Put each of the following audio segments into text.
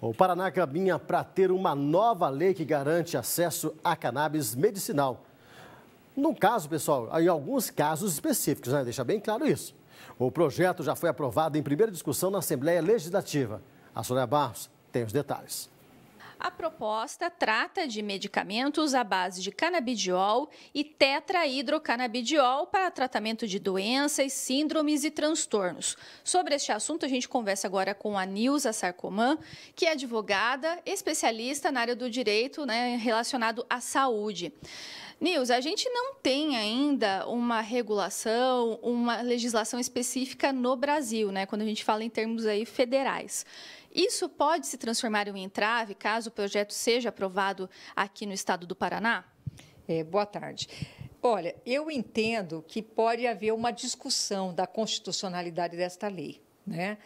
O Paraná caminha para ter uma nova lei que garante acesso à cannabis medicinal. No caso, pessoal, em alguns casos específicos, né? Deixa bem claro isso. O projeto já foi aprovado em primeira discussão na Assembleia Legislativa. A Sônia Barros tem os detalhes. A proposta trata de medicamentos à base de canabidiol e tetrahidrocanabidiol para tratamento de doenças, síndromes e transtornos. Sobre este assunto, a gente conversa agora com a Nilza Sarcoman, que é advogada, especialista na área do direito né, relacionado à saúde. Nils, a gente não tem ainda uma regulação, uma legislação específica no Brasil, né? Quando a gente fala em termos aí federais. Isso pode se transformar em um entrave caso o projeto seja aprovado aqui no estado do Paraná? É, boa tarde. Olha, eu entendo que pode haver uma discussão da constitucionalidade desta lei, né?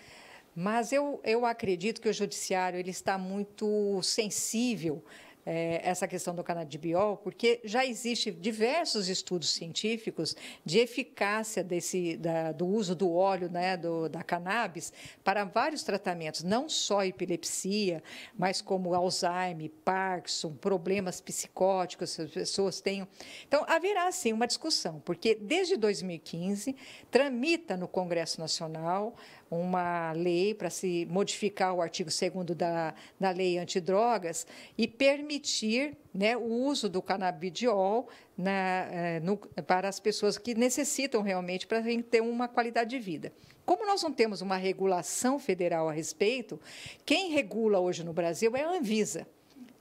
Mas eu, eu acredito que o judiciário ele está muito sensível é, essa questão do canabidiol, porque já existem diversos estudos científicos de eficácia desse, da, do uso do óleo né, do, da cannabis para vários tratamentos, não só epilepsia, mas como Alzheimer, Parkinson, problemas psicóticos, as pessoas têm. Então, haverá sim uma discussão, porque desde 2015 tramita no Congresso Nacional uma lei para se modificar o artigo 2 da, da lei antidrogas e permitir né, o uso do canabidiol na, eh, no, para as pessoas que necessitam realmente para ter uma qualidade de vida. Como nós não temos uma regulação federal a respeito, quem regula hoje no Brasil é a Anvisa.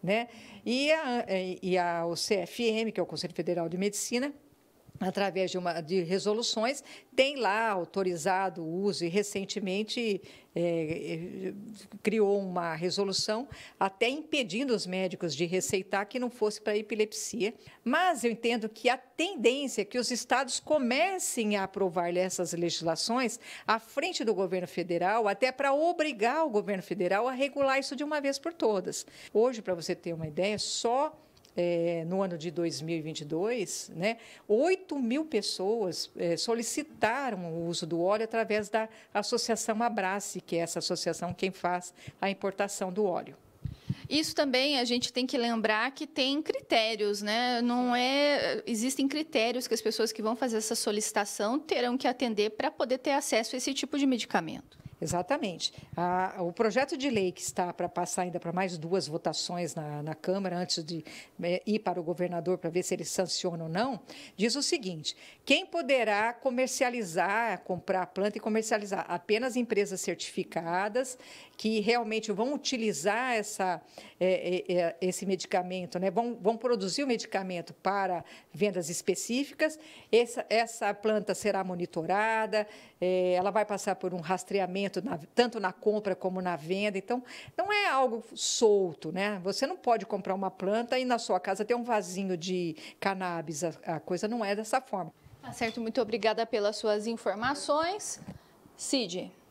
Né? E, a, e a, o CFM, que é o Conselho Federal de Medicina, através de, uma, de resoluções, tem lá autorizado o uso e recentemente é, é, criou uma resolução até impedindo os médicos de receitar que não fosse para epilepsia. Mas eu entendo que a tendência é que os estados comecem a aprovar essas legislações à frente do governo federal, até para obrigar o governo federal a regular isso de uma vez por todas. Hoje, para você ter uma ideia, só é, no ano de 2022, né, 8 mil pessoas é, solicitaram o uso do óleo através da Associação Abrace, que é essa associação quem faz a importação do óleo. Isso também a gente tem que lembrar que tem critérios, né? Não é existem critérios que as pessoas que vão fazer essa solicitação terão que atender para poder ter acesso a esse tipo de medicamento. Exatamente. A, o projeto de lei que está para passar ainda para mais duas votações na, na Câmara, antes de é, ir para o governador para ver se ele sanciona ou não, diz o seguinte: quem poderá comercializar, comprar a planta e comercializar? Apenas empresas certificadas que realmente vão utilizar essa, é, é, é esse medicamento, né? vão, vão produzir o medicamento para vendas específicas. Essa, essa planta será monitorada, é, ela vai passar por um rastreamento tanto na, tanto na compra como na venda. Então, não é algo solto, né? Você não pode comprar uma planta e na sua casa ter um vasinho de cannabis. A, a coisa não é dessa forma. Tá certo, muito obrigada pelas suas informações. Cid.